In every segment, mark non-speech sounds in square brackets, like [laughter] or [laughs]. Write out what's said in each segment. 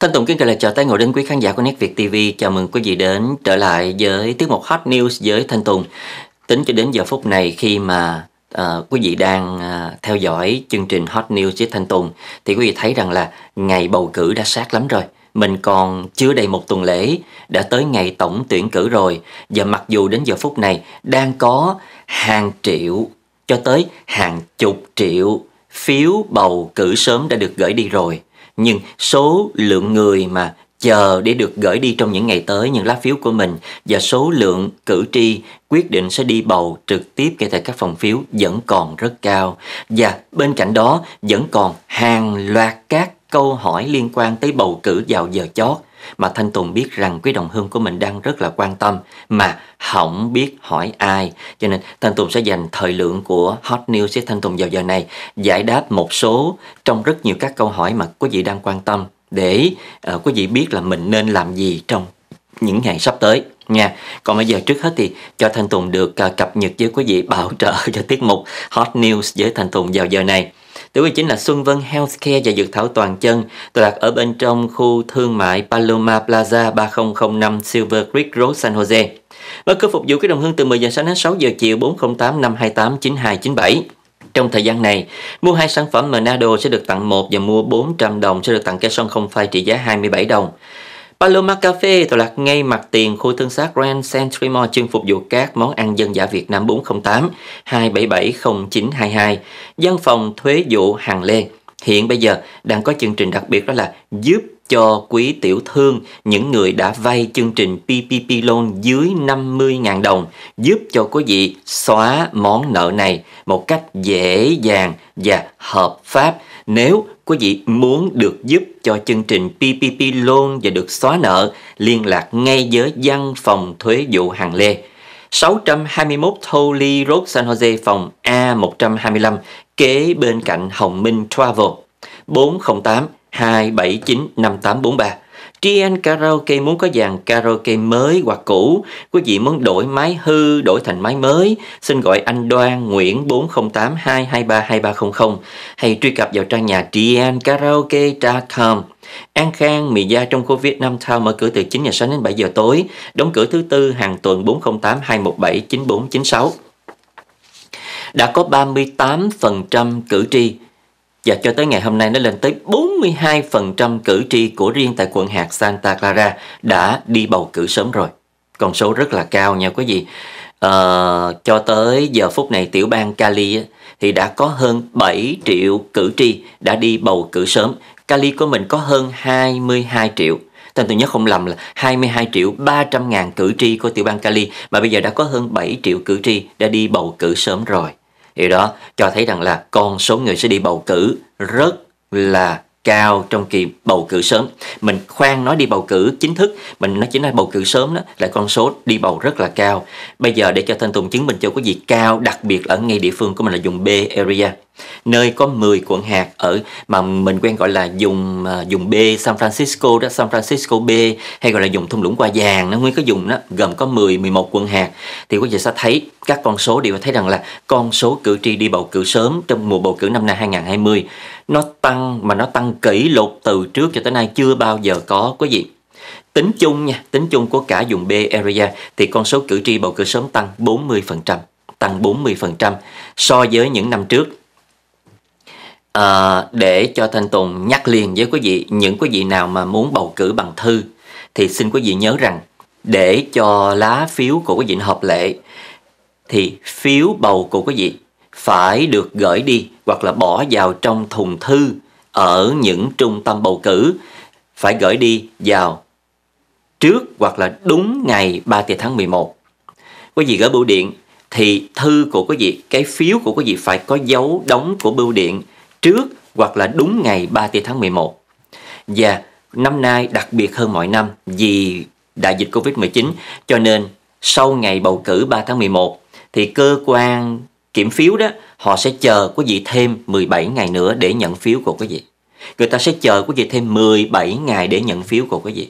Thanh Tùng kính chào lại chào tay ngồi đến quý khán giả của Net Việt TV. Chào mừng quý vị đến trở lại với tiết mục Hot News với Thanh Tùng. Tính cho đến giờ phút này khi mà uh, quý vị đang uh, theo dõi chương trình Hot News với Thanh Tùng thì quý vị thấy rằng là ngày bầu cử đã sát lắm rồi. Mình còn chưa đầy một tuần lễ đã tới ngày tổng tuyển cử rồi và mặc dù đến giờ phút này đang có hàng triệu cho tới hàng chục triệu phiếu bầu cử sớm đã được gửi đi rồi nhưng số lượng người mà chờ để được gửi đi trong những ngày tới những lá phiếu của mình và số lượng cử tri quyết định sẽ đi bầu trực tiếp kể tại các phòng phiếu vẫn còn rất cao và bên cạnh đó vẫn còn hàng loạt các câu hỏi liên quan tới bầu cử vào giờ chót mà Thanh Tùng biết rằng quý đồng hương của mình đang rất là quan tâm mà không biết hỏi ai. Cho nên Thanh Tùng sẽ dành thời lượng của Hot News với Thanh Tùng vào giờ này giải đáp một số trong rất nhiều các câu hỏi mà quý vị đang quan tâm để uh, quý vị biết là mình nên làm gì trong những ngày sắp tới nha. Còn bây giờ trước hết thì cho Thanh Tùng được uh, cập nhật với quý vị bảo trợ [laughs] cho tiết mục Hot News với Thanh Tùng vào giờ này. Tiểu uy chính là Xuân Vân Healthcare và Dược Thảo Toàn Chân, tọa lạc ở bên trong khu thương mại Paloma Plaza 3005 Silver Creek Road San Jose. Mở cửa phục vụ cái đồng hương từ 10 giờ sáng đến 6 giờ chiều 408 528 9297. Trong thời gian này, mua hai sản phẩm Monado sẽ được tặng 1 và mua 400 đồng sẽ được tặng cây son không phai trị giá 27 đồng. Paloma Cafe tọa lạc ngay mặt tiền khu thương xác Grand Century Mall chuyên phục vụ các món ăn dân dã Việt Nam 408 2770922, văn phòng thuế vụ Hàng Lê. Hiện bây giờ đang có chương trình đặc biệt đó là giúp cho quý tiểu thương, những người đã vay chương trình PPP Loan dưới 50.000 đồng, giúp cho quý vị xóa món nợ này một cách dễ dàng và hợp pháp nếu quý vị muốn được giúp cho chương trình PPP Loan và được xóa nợ, liên lạc ngay với văn phòng thuế vụ Hàng Lê. 621 Tholi Road San Jose phòng A125 kế bên cạnh Hồng Minh Travel 408 279 5843 TN Karaoke muốn có dàn karaoke mới hoặc cũ, quý vị muốn đổi máy hư, đổi thành máy mới, xin gọi anh Đoan Nguyễn 4082232300 hay truy cập vào trang nhà tnkaraoke.com. An Khang, mì gia trong khu Việt Nam Town mở cửa từ 9 giờ sáng đến 7 giờ tối, đóng cửa thứ tư hàng tuần 408 217 9496. Đã có 38% cử tri và cho tới ngày hôm nay nó lên tới 42% cử tri của riêng tại quận hạt Santa Clara đã đi bầu cử sớm rồi. Con số rất là cao nha quý vị. À, cho tới giờ phút này tiểu bang Cali thì đã có hơn 7 triệu cử tri đã đi bầu cử sớm. Cali của mình có hơn 22 triệu. thành tôi nhớ không lầm là 22 triệu 300 ngàn cử tri của tiểu bang Cali mà bây giờ đã có hơn 7 triệu cử tri đã đi bầu cử sớm rồi. Điều đó cho thấy rằng là con số người sẽ đi bầu cử rất là cao trong kỳ bầu cử sớm mình khoan nói đi bầu cử chính thức mình nói chính là bầu cử sớm đó là con số đi bầu rất là cao bây giờ để cho thanh tùng chứng minh cho có gì cao đặc biệt ở ngay địa phương của mình là dùng b area nơi có 10 quận hạt ở mà mình quen gọi là dùng dùng à, B San Francisco đó San Francisco B hay gọi là dùng thung lũng qua vàng nó nguyên có dùng đó gồm có 10 11 quận hạt thì quý vị sẽ thấy các con số đều thấy rằng là con số cử tri đi bầu cử sớm trong mùa bầu cử năm nay 2020 nó tăng mà nó tăng kỷ lục từ trước cho tới nay chưa bao giờ có quý vị. Tính chung nha, tính chung của cả vùng B area thì con số cử tri bầu cử sớm tăng 40%, tăng 40% so với những năm trước. À, để cho Thanh Tùng nhắc liền với quý vị, những quý vị nào mà muốn bầu cử bằng thư thì xin quý vị nhớ rằng để cho lá phiếu của quý vị hợp lệ thì phiếu bầu của quý vị phải được gửi đi hoặc là bỏ vào trong thùng thư ở những trung tâm bầu cử phải gửi đi vào trước hoặc là đúng ngày 30 tháng 11. Quý vị gửi bưu điện thì thư của quý vị, cái phiếu của quý vị phải có dấu đóng của bưu điện trước hoặc là đúng ngày 30 tháng 11. Và năm nay đặc biệt hơn mọi năm vì đại dịch Covid-19 cho nên sau ngày bầu cử 3 tháng 11 thì cơ quan kiểm phiếu đó họ sẽ chờ quý vị thêm 17 ngày nữa để nhận phiếu của quý vị. Người ta sẽ chờ quý vị thêm 17 ngày để nhận phiếu của quý vị.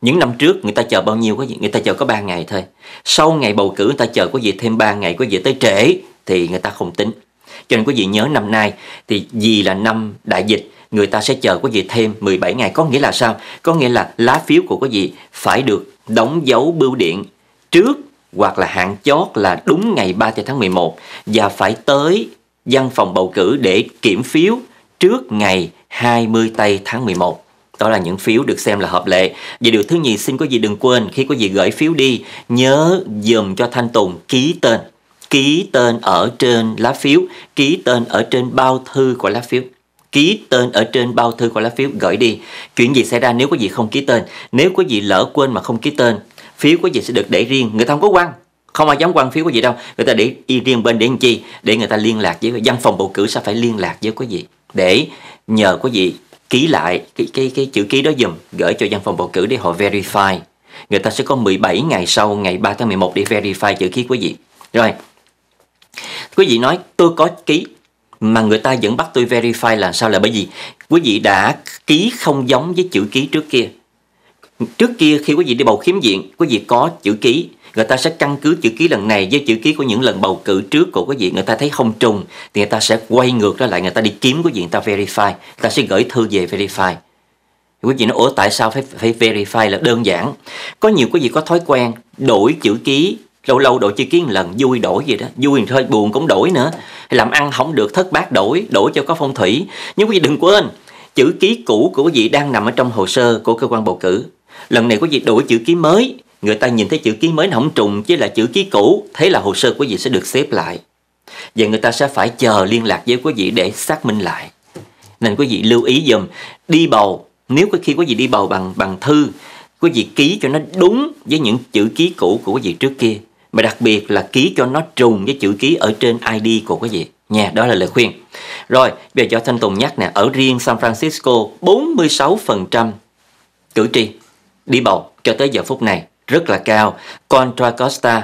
Những năm trước người ta chờ bao nhiêu quý vị? Người ta chờ có 3 ngày thôi. Sau ngày bầu cử người ta chờ quý vị thêm 3 ngày, quý vị tới trễ thì người ta không tính. Cho nên quý vị nhớ năm nay thì vì là năm đại dịch, người ta sẽ chờ quý vị thêm 17 ngày. Có nghĩa là sao? Có nghĩa là lá phiếu của quý vị phải được đóng dấu bưu điện trước hoặc là hạn chót là đúng ngày 30 tháng 11 và phải tới văn phòng bầu cử để kiểm phiếu trước ngày 20 tây tháng 11 đó là những phiếu được xem là hợp lệ. Và điều thứ nhì xin có gì đừng quên khi có gì gửi phiếu đi nhớ dùm cho Thanh Tùng ký tên. Ký tên ở trên lá phiếu, ký tên ở trên bao thư của lá phiếu ký tên ở trên bao thư của lá phiếu gửi đi. Chuyện gì xảy ra nếu có gì không ký tên? Nếu có gì lỡ quên mà không ký tên phiếu của gì sẽ được để riêng người ta không có quan không ai dám quan phiếu của gì đâu người ta để y riêng bên để làm chi để người ta liên lạc với văn phòng bầu cử sẽ phải liên lạc với quý vị để nhờ quý vị ký lại cái cái cái chữ ký đó dùm gửi cho văn phòng bầu cử để họ verify người ta sẽ có 17 ngày sau ngày 3 tháng 11 để verify chữ ký của vị rồi quý vị nói tôi có ký mà người ta vẫn bắt tôi verify là sao là bởi vì quý vị đã ký không giống với chữ ký trước kia trước kia khi quý vị đi bầu khiếm diện quý vị có chữ ký người ta sẽ căn cứ chữ ký lần này với chữ ký của những lần bầu cử trước của quý vị người ta thấy không trùng thì người ta sẽ quay ngược ra lại người ta đi kiếm quý vị người ta verify người ta sẽ gửi thư về verify quý vị nói ủa tại sao phải phải verify là đơn giản có nhiều quý vị có thói quen đổi chữ ký lâu lâu đổi chữ ký một lần vui đổi gì đó vui thì thôi buồn cũng đổi nữa làm ăn không được thất bát đổi đổi cho có phong thủy nhưng quý vị đừng quên chữ ký cũ của quý vị đang nằm ở trong hồ sơ của cơ quan bầu cử Lần này quý vị đổi chữ ký mới, người ta nhìn thấy chữ ký mới không trùng với là chữ ký cũ, thế là hồ sơ quý vị sẽ được xếp lại. Và người ta sẽ phải chờ liên lạc với quý vị để xác minh lại. Nên quý vị lưu ý dùm, đi bầu, nếu có khi quý vị đi bầu bằng bằng thư, quý vị ký cho nó đúng với những chữ ký cũ của quý vị trước kia. Mà đặc biệt là ký cho nó trùng với chữ ký ở trên ID của quý vị. Nha, đó là lời khuyên. Rồi, bây giờ cho Thanh Tùng nhắc nè, ở riêng San Francisco, 46% cử tri đi bầu cho tới giờ phút này rất là cao. Contra Costa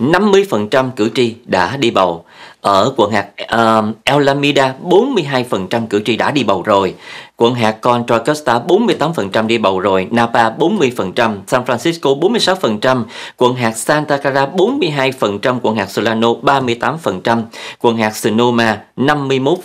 50% cử tri đã đi bầu. Ở quận hạt uh, El Alameda 42% cử tri đã đi bầu rồi. Quận hạt Contra Costa 48% đi bầu rồi, Napa 40%, San Francisco 46%, quận hạt Santa Clara 42%, quận hạt Solano 38%, quận hạt Sonoma 51%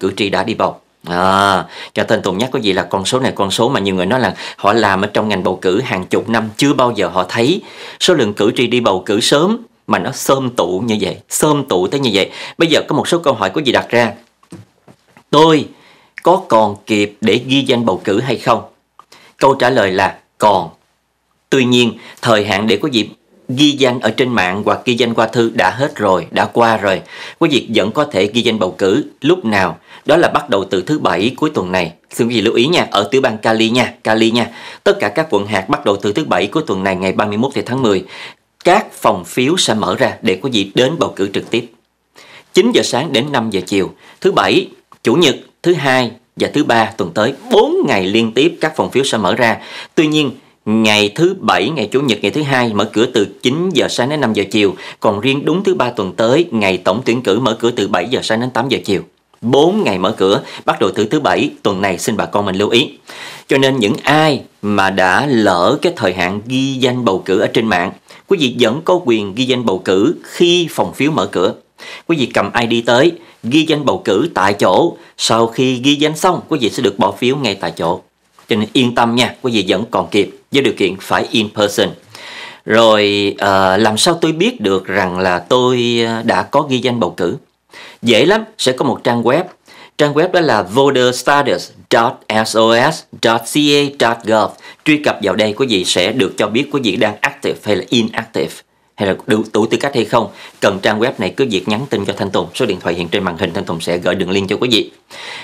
cử tri đã đi bầu. À, cho nên Tùng nhắc có gì là con số này con số mà nhiều người nói là họ làm ở trong ngành bầu cử hàng chục năm chưa bao giờ họ thấy số lượng cử tri đi bầu cử sớm mà nó xôm tụ như vậy, xôm tụ tới như vậy. Bây giờ có một số câu hỏi có gì đặt ra. Tôi có còn kịp để ghi danh bầu cử hay không? Câu trả lời là còn. Tuy nhiên, thời hạn để có vị ghi danh ở trên mạng hoặc ghi danh qua thư đã hết rồi, đã qua rồi. Quý vị vẫn có thể ghi danh bầu cử lúc nào đó là bắt đầu từ thứ bảy cuối tuần này. Xin quý vị lưu ý nha, ở tiểu bang Cali nha, Cali nha. Tất cả các quận hạt bắt đầu từ thứ bảy cuối tuần này ngày 31 tháng 10. Các phòng phiếu sẽ mở ra để quý vị đến bầu cử trực tiếp. 9 giờ sáng đến 5 giờ chiều, thứ bảy, chủ nhật, thứ hai và thứ ba tuần tới 4 ngày liên tiếp các phòng phiếu sẽ mở ra. Tuy nhiên, ngày thứ bảy ngày chủ nhật ngày thứ hai mở cửa từ 9 giờ sáng đến 5 giờ chiều còn riêng đúng thứ ba tuần tới ngày tổng tuyển cử mở cửa từ 7 giờ sáng đến 8 giờ chiều 4 ngày mở cửa, bắt đầu từ thứ bảy tuần này xin bà con mình lưu ý. Cho nên những ai mà đã lỡ cái thời hạn ghi danh bầu cử ở trên mạng, quý vị vẫn có quyền ghi danh bầu cử khi phòng phiếu mở cửa. Quý vị cầm ID tới, ghi danh bầu cử tại chỗ, sau khi ghi danh xong quý vị sẽ được bỏ phiếu ngay tại chỗ. Cho nên yên tâm nha, quý vị vẫn còn kịp với điều kiện phải in person. Rồi à, làm sao tôi biết được rằng là tôi ờ, đã có ghi danh bầu cử? Dễ lắm, sẽ có một trang web. Trang web đó là voterstatus.sos.ca.gov. Truy cập vào đây quý vị sẽ được cho biết quý vị đang active hay là inactive hay là đủ, đủ tư cách hay không cần trang web này cứ việc nhắn tin cho thanh tùng số điện thoại hiện trên màn hình thanh tùng sẽ gửi đường link cho quý vị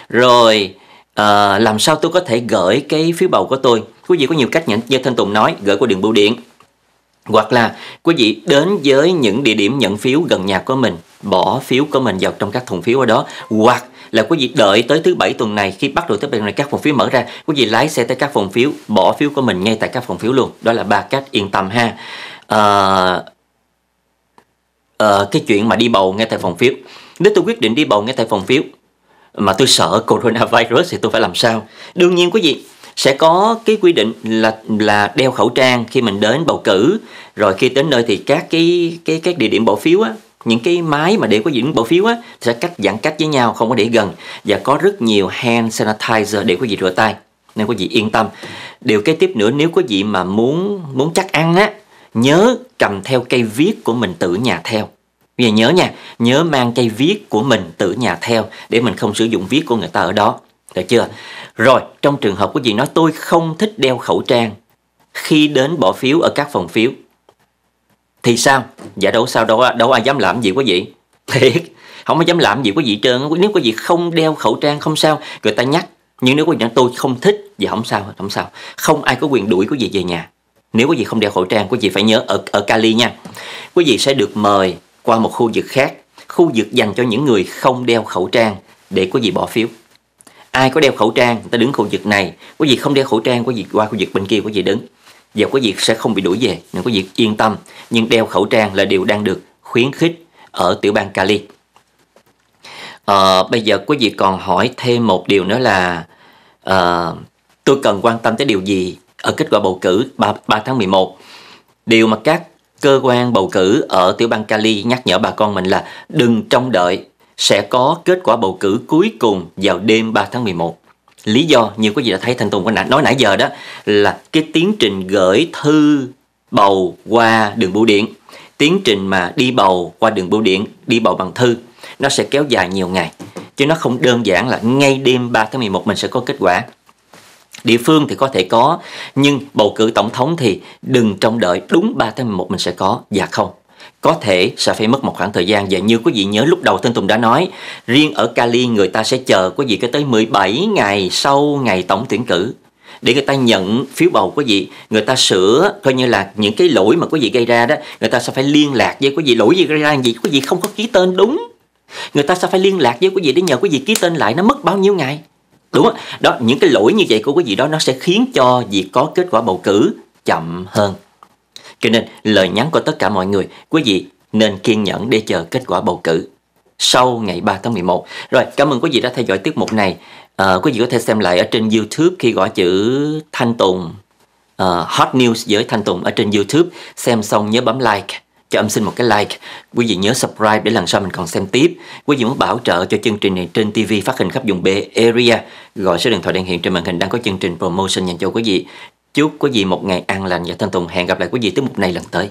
rồi à, làm sao tôi có thể gửi cái phiếu bầu của tôi quý vị có nhiều cách nhận như thanh tùng nói gửi qua đường bưu điện hoặc là quý vị đến với những địa điểm nhận phiếu gần nhà của mình bỏ phiếu của mình vào trong các thùng phiếu ở đó hoặc là quý vị đợi tới thứ bảy tuần này khi bắt đầu tới bảy tuần này các phòng phiếu mở ra quý vị lái xe tới các phòng phiếu bỏ phiếu của mình ngay tại các phòng phiếu luôn đó là ba cách yên tâm ha à, à, cái chuyện mà đi bầu ngay tại phòng phiếu nếu tôi quyết định đi bầu ngay tại phòng phiếu mà tôi sợ coronavirus thì tôi phải làm sao đương nhiên quý vị sẽ có cái quy định là là đeo khẩu trang khi mình đến bầu cử rồi khi đến nơi thì các cái cái các địa điểm bỏ phiếu á những cái máy mà để có dịch bỏ phiếu á sẽ cách giãn cách với nhau không có để gần và có rất nhiều hand sanitizer để có gì rửa tay nên có gì yên tâm điều kế tiếp nữa nếu có gì mà muốn muốn chắc ăn á nhớ cầm theo cây viết của mình tự nhà theo bây giờ nhớ nha nhớ mang cây viết của mình tự nhà theo để mình không sử dụng viết của người ta ở đó được chưa rồi trong trường hợp của gì nói tôi không thích đeo khẩu trang khi đến bỏ phiếu ở các phòng phiếu thì sao dạ đâu sao đâu đâu ai dám làm gì quý vị [laughs] thiệt không ai dám làm gì quý vị trơn nếu quý vị không đeo khẩu trang không sao người ta nhắc nhưng nếu quý vị tôi không thích thì dạ không sao không sao không ai có quyền đuổi quý vị về nhà nếu quý vị không đeo khẩu trang quý vị phải nhớ ở ở Cali nha quý vị sẽ được mời qua một khu vực khác khu vực dành cho những người không đeo khẩu trang để quý vị bỏ phiếu ai có đeo khẩu trang người ta đứng khu vực này quý vị không đeo khẩu trang quý vị qua khu vực bên kia quý vị đứng và có việc sẽ không bị đuổi về nên có việc yên tâm nhưng đeo khẩu trang là điều đang được khuyến khích ở tiểu bang Cali à, bây giờ quý vị còn hỏi thêm một điều nữa là à, tôi cần quan tâm tới điều gì ở kết quả bầu cử 3, 3 tháng 11 điều mà các cơ quan bầu cử ở tiểu bang Cali nhắc nhở bà con mình là đừng trông đợi sẽ có kết quả bầu cử cuối cùng vào đêm 3 tháng 11 lý do như quý vị đã thấy thanh tùng có nói nãy giờ đó là cái tiến trình gửi thư bầu qua đường bưu điện tiến trình mà đi bầu qua đường bưu điện đi bầu bằng thư nó sẽ kéo dài nhiều ngày chứ nó không đơn giản là ngay đêm 3 tháng 11 mình sẽ có kết quả địa phương thì có thể có nhưng bầu cử tổng thống thì đừng trông đợi đúng 3 tháng 11 mình sẽ có và dạ không có thể sẽ phải mất một khoảng thời gian và như quý vị nhớ lúc đầu Thanh Tùng đã nói riêng ở Cali người ta sẽ chờ quý vị có tới 17 ngày sau ngày tổng tuyển cử để người ta nhận phiếu bầu quý vị người ta sửa coi như là những cái lỗi mà quý vị gây ra đó người ta sẽ phải liên lạc với quý vị lỗi gì gây ra gì quý vị không có ký tên đúng người ta sẽ phải liên lạc với quý vị để nhờ quý vị ký tên lại nó mất bao nhiêu ngày đúng không? đó những cái lỗi như vậy của quý vị đó nó sẽ khiến cho việc có kết quả bầu cử chậm hơn cho nên lời nhắn của tất cả mọi người, quý vị nên kiên nhẫn để chờ kết quả bầu cử sau ngày 3 tháng 11. Rồi, cảm ơn quý vị đã theo dõi tiết mục này. À, quý vị có thể xem lại ở trên YouTube khi gõ chữ Thanh Tùng uh, Hot News với Thanh Tùng ở trên YouTube. Xem xong nhớ bấm like cho âm xin một cái like. Quý vị nhớ subscribe để lần sau mình còn xem tiếp. Quý vị muốn bảo trợ cho chương trình này trên TV phát hình khắp vùng B area, gọi số điện thoại đang hiện trên màn hình đang có chương trình promotion dành cho quý vị. Chúc quý vị một ngày an lành và thanh tùng. Hẹn gặp lại quý vị tới mục này lần tới.